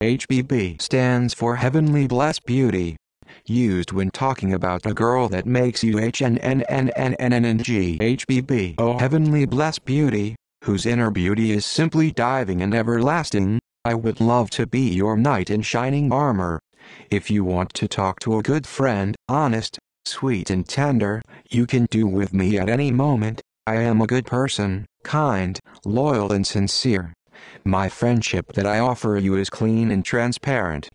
HBB stands for Heavenly Blessed Beauty. Used when talking about a girl that makes you HNNNNNNG HBB. Oh Heavenly Blessed Beauty, whose inner beauty is simply diving and everlasting, I would love to be your knight in shining armor. If you want to talk to a good friend, honest, sweet and tender, you can do with me at any moment. I am a good person, kind, loyal and sincere. My friendship that I offer you is clean and transparent.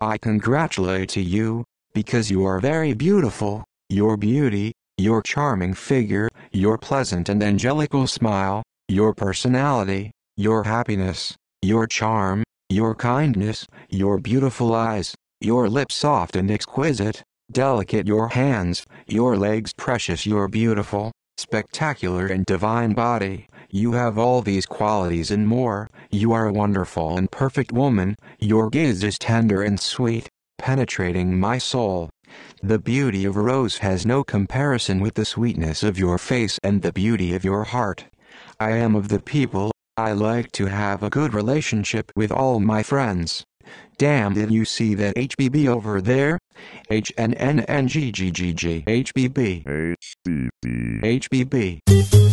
I congratulate you, because you are very beautiful, your beauty, your charming figure, your pleasant and angelical smile, your personality, your happiness, your charm, your kindness, your beautiful eyes, your lips soft and exquisite, delicate your hands, your legs precious your beautiful, spectacular and divine body, you have all these qualities and more, you are a wonderful and perfect woman, your gaze is tender and sweet, penetrating my soul. The beauty of a rose has no comparison with the sweetness of your face and the beauty of your heart. I am of the people, I like to have a good relationship with all my friends. Damn did you see that HBB over there? HNNNGGGG HBB HBB HBB